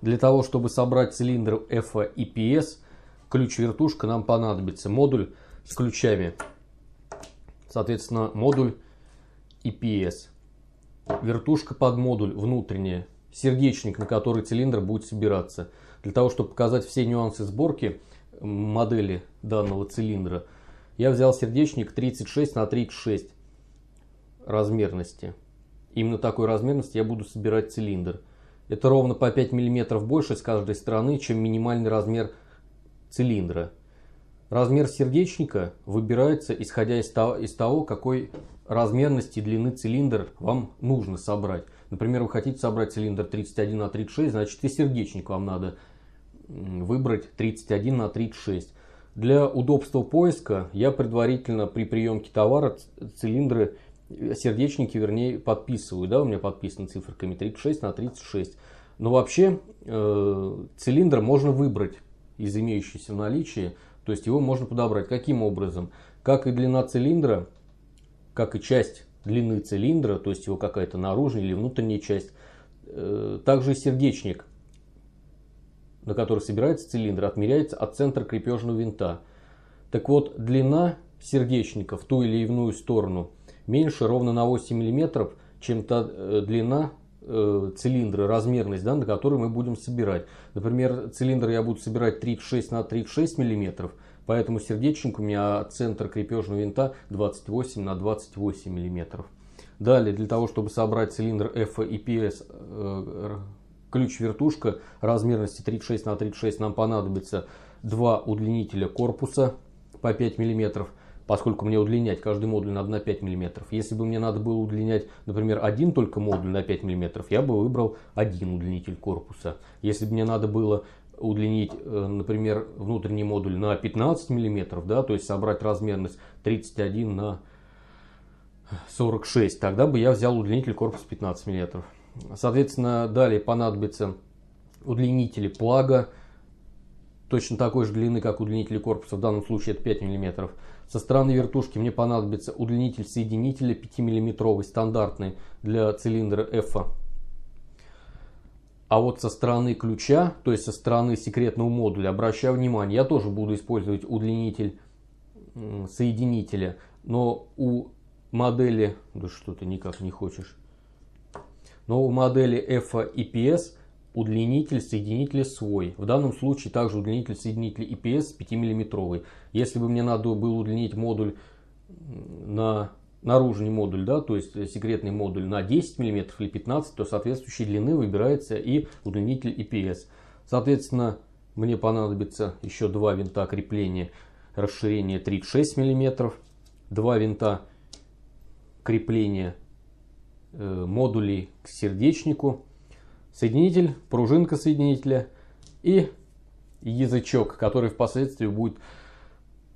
Для того, чтобы собрать цилиндр F и PS, ключ-вертушка нам понадобится. Модуль с ключами. Соответственно, модуль и PS. Вертушка под модуль внутренняя. Сердечник, на который цилиндр будет собираться. Для того, чтобы показать все нюансы сборки модели данного цилиндра, я взял сердечник 36 на 36 размерности. Именно такой размерности я буду собирать цилиндр. Это ровно по 5 мм больше с каждой стороны, чем минимальный размер цилиндра. Размер сердечника выбирается исходя из того, из того какой размерности длины цилиндр вам нужно собрать. Например, вы хотите собрать цилиндр 31 на 36, значит и сердечник вам надо выбрать 31 на 36. Для удобства поиска я предварительно при приемке товара цилиндры сердечники, вернее, подписываю, да, у меня подписаны циферками 36 на 36. Но вообще э, цилиндр можно выбрать из имеющейся в наличии, то есть его можно подобрать. Каким образом? Как и длина цилиндра, как и часть длины цилиндра, то есть его какая-то наружная или внутренняя часть, э, также и сердечник, на который собирается цилиндр, отмеряется от центра крепежного винта. Так вот, длина сердечника в ту или иную сторону – меньше ровно на 8 мм, чем та э, длина э, цилиндра, размерность, да, на которую мы будем собирать. Например, цилиндр я буду собирать 36 на 36 мм, поэтому сердечник у меня центр крепежного винта 28 на 28 мм. Далее, для того, чтобы собрать цилиндр F и PS э, ключ-вертушка размерности 36 на 36 нам понадобится два удлинителя корпуса по 5 миллиметров – поскольку мне удлинять каждый модуль надо на 5 мм. Если бы мне надо было удлинять, например, один только модуль на 5 мм, я бы выбрал один удлинитель корпуса. Если бы мне надо было удлинить, э, например, внутренний модуль на 15 мм, да, то есть собрать размерность 31 на 46, тогда бы я взял удлинитель корпуса 15 мм. Соответственно, далее понадобится удлинители плага, точно такой же длины, как удлинители корпуса, в данном случае это 5 мм. Со стороны вертушки мне понадобится удлинитель соединителя 5 мм стандартный для цилиндра F. А вот со стороны ключа, то есть со стороны секретного модуля, обращаю внимание, я тоже буду использовать удлинитель соединителя. Но у модели, да что ты никак не хочешь, но у модели F и PS удлинитель соединителя свой. В данном случае также удлинитель соединителя EPS 5-мм. Если бы мне надо было удлинить модуль на наружный модуль, да, то есть секретный модуль на 10 мм или 15, то соответствующей длины выбирается и удлинитель EPS. Соответственно, мне понадобится еще два винта крепления расширения 36 мм, два винта крепления э, модулей к сердечнику соединитель, пружинка соединителя и язычок, который впоследствии будет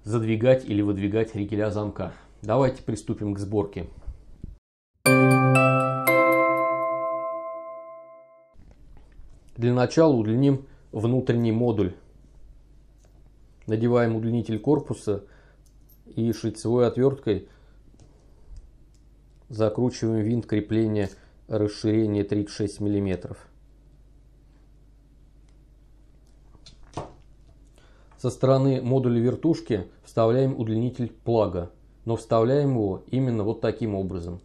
задвигать или выдвигать ригеля замка. Давайте приступим к сборке. Для начала удлиним внутренний модуль. Надеваем удлинитель корпуса и шлицевой отверткой закручиваем винт крепления расширения 36 миллиметров. Со стороны модуля вертушки вставляем удлинитель плага, но вставляем его именно вот таким образом.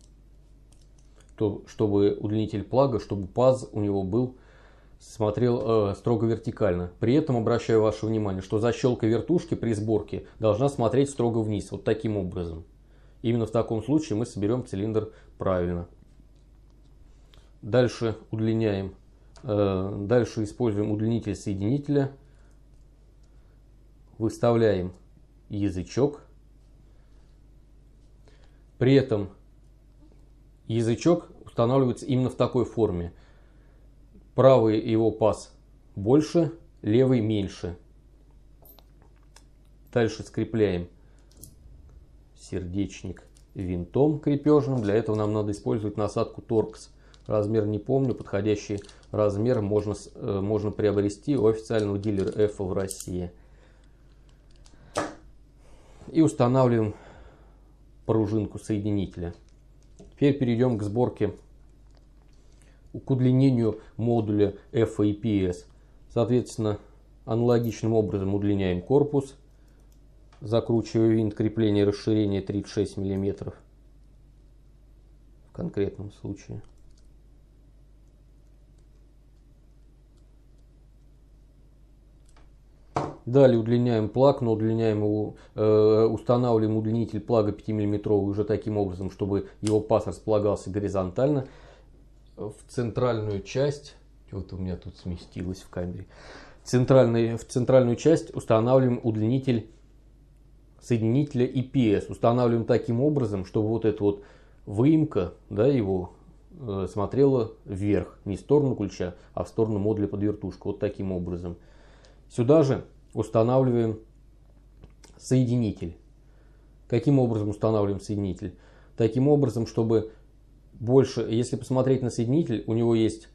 То, чтобы удлинитель плага, чтобы паз у него был смотрел э, строго вертикально. При этом обращаю ваше внимание, что защелка вертушки при сборке должна смотреть строго вниз, вот таким образом. Именно в таком случае мы соберем цилиндр правильно. Дальше удлиняем. Э, дальше используем удлинитель соединителя выставляем язычок. При этом язычок устанавливается именно в такой форме. Правый его паз больше, левый меньше. Дальше скрепляем сердечник винтом крепежным. Для этого нам надо использовать насадку Торкс. Размер не помню, подходящий размер можно, э, можно приобрести у официального дилера F в России и устанавливаем пружинку соединителя. Теперь перейдем к сборке, к удлинению модуля F Соответственно, аналогичным образом удлиняем корпус, закручивая винт крепления расширения 36 мм в конкретном случае. Далее удлиняем плаг, но удлиняем его, э, устанавливаем удлинитель плага 5 мм уже таким образом, чтобы его паз располагался горизонтально в центральную часть. Вот у меня тут сместилось в камере. Центральный, в центральную часть устанавливаем удлинитель соединителя EPS. Устанавливаем таким образом, чтобы вот эта вот выемка да, его э, смотрела вверх. Не в сторону ключа, а в сторону модуля под вертушку. Вот таким образом. Сюда же устанавливаем соединитель. Каким образом устанавливаем соединитель? Таким образом, чтобы больше, если посмотреть на соединитель, у него есть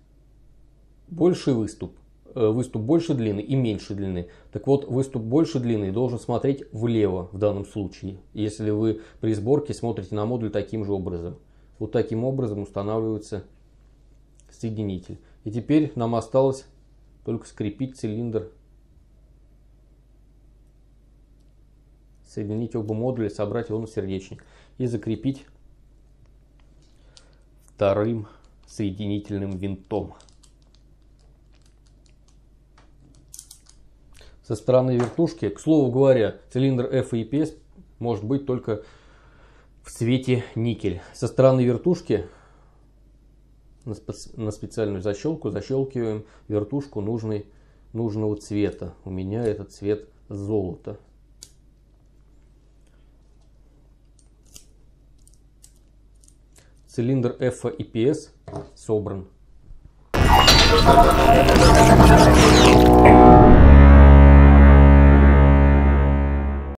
больший выступ, э, выступ больше длины и меньше длины. Так вот, выступ больше длины должен смотреть влево в данном случае, если вы при сборке смотрите на модуль таким же образом. Вот таким образом устанавливается соединитель. И теперь нам осталось только скрепить цилиндр соединить оба модуля, собрать его на сердечник и закрепить вторым соединительным винтом. Со стороны вертушки, к слову говоря, цилиндр F и EPS может быть только в цвете никель. Со стороны вертушки на специальную защелку защелкиваем вертушку нужной, нужного цвета. У меня этот цвет золота. Цилиндр F собран.